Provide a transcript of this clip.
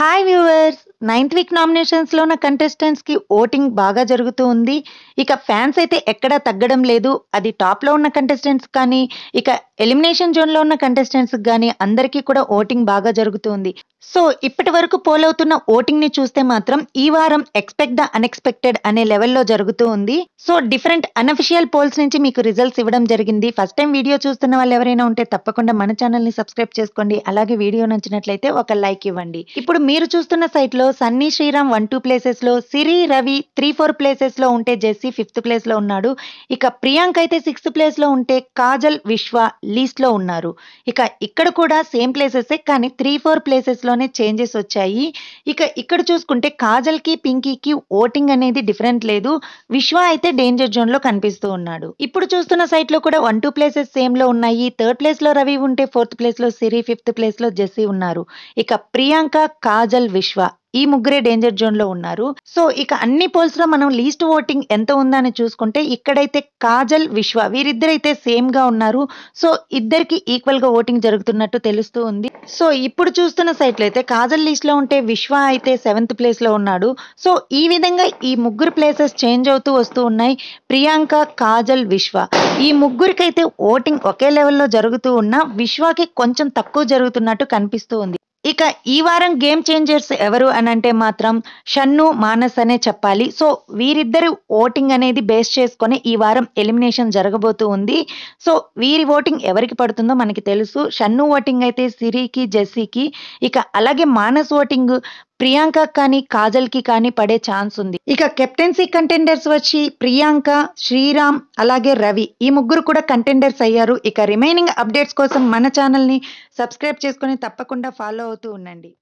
hi viewers ninth week నామినేషన్స్లో నా కంటెస్టెంట్స్కి ఓటింగ్ బాగా జరుగుతూ ఉంది ఇక ఫ్యాన్స్ అయితే ఎక్కడా తగ్గడం లేదు అది టాప్లో ఉన్న కంటెస్టెంట్స్ కానీ ఇక ఎలిమినేషన్ జోన్లో ఉన్న కంటెస్టెంట్స్కి కానీ అందరికీ కూడా ఓటింగ్ బాగా జరుగుతుంది సో ఇప్పటి వరకు పోలవుతున్న ఓటింగ్ని చూస్తే మాత్రం ఈ వారం ఎక్స్పెక్ట్ ద అన్ఎక్స్పెక్టెడ్ అనే లెవెల్లో జరుగుతూ ఉంది సో డిఫరెంట్ అనఫిషియల్ పోల్స్ నుంచి మీకు రిజల్ట్స్ ఇవ్వడం జరిగింది ఫస్ట్ టైం వీడియో చూస్తున్న వాళ్ళు ఎవరైనా ఉంటే తప్పకుండా మన ఛానల్ని సబ్స్క్రైబ్ చేసుకోండి అలాగే వీడియో నచ్చినట్లయితే ఒక లైక్ ఇవ్వండి ఇప్పుడు మీరు చూస్తున్న సైట్ లో Sunny Sriram one two places లో Siri Ravi three four places లో ఉంటే జెస్సీ ఫిఫ్త్ ప్లేస్ లో ఉన్నాడు ఇక ప్రియాంక అయితే సిక్స్త్ ప్లేస్ లో ఉంటే కాజల్ విశ్వ లీస్ట్ లో ఉన్నారు ఇక ఇక్కడ కూడా సేమ్ ప్లేసెసే కానీ త్రీ ఫోర్ ప్లేసెస్ లోనే చేంజెస్ వచ్చాయి ఇక ఇక్కడ చూసుకుంటే కాజల్ కి పింకీ కి ఓటింగ్ అనేది డిఫరెంట్ లేదు విశ్వ అయితే డేంజర్ జోన్ లో కనిపిస్తూ ఉన్నాడు ఇప్పుడు చూస్తున్న సైట్ లో కూడా వన్ టూ ప్లేసెస్ సేమ్ లో ఉన్నాయి థర్డ్ ప్లేస్ లో రవి ఉంటే ఫోర్త్ ప్లేస్ లో సిరి ఫిఫ్త్ ప్లేస్ లో జెస్సీ ఉన్నారు ఇక ప్రియాంక కా కాజల్ విశ్వ ఈ ముగ్గురే డేంజర్ జోన్ లో ఉన్నారు సో ఇక అన్ని పోల్స్ లో మనం లీస్ట్ ఓటింగ్ ఎంత ఉందని చూసుకుంటే ఇక్కడైతే కాజల్ విశ్వ వీరిద్దరైతే సేమ్ గా ఉన్నారు సో ఇద్దరికి ఈక్వల్ గా ఓటింగ్ జరుగుతున్నట్టు తెలుస్తూ ఉంది సో ఇప్పుడు చూస్తున్న సైట్ అయితే కాజల్ లీస్ట్ లో ఉంటే విశ్వ అయితే సెవెంత్ ప్లేస్ లో ఉన్నాడు సో ఈ విధంగా ఈ ముగ్గురు ప్లేసెస్ చేంజ్ అవుతూ వస్తూ ఉన్నాయి ప్రియాంక కాజల్ విశ్వ ఈ ముగ్గురికైతే ఓటింగ్ ఒకే లెవెల్లో జరుగుతూ ఉన్నా విశ్వకి కొంచెం తక్కువ జరుగుతున్నట్టు కనిపిస్తూ ఉంది ఇక ఈ వారం గేమ్ చేంజర్స్ ఎవరు అని అంటే మాత్రం షన్ను మానస్ అనే చెప్పాలి సో వీరిద్దరి ఓటింగ్ అనేది బేస్ చేసుకొని ఈ వారం ఎలిమినేషన్ జరగబోతూ ఉంది సో వీరి ఓటింగ్ ఎవరికి పడుతుందో మనకి తెలుసు షన్ను ఓటింగ్ అయితే సిరికి జెస్సీకి ఇక అలాగే మానస్ ఓటింగ్ ప్రియాంక కానీ కాజల్ కి కానీ పడే ఛాన్స్ ఉంది ఇక కెప్టెన్సీ కంటెండర్స్ వచ్చి ప్రియాంక శ్రీరామ్ అలాగే రవి ఈ ముగ్గురు కూడా కంటెండర్స్ అయ్యారు ఇక రిమైనింగ్ అప్డేట్స్ కోసం మన ఛానల్ని సబ్స్క్రైబ్ చేసుకొని తప్పకుండా ఫాలో అవుతూ ఉండండి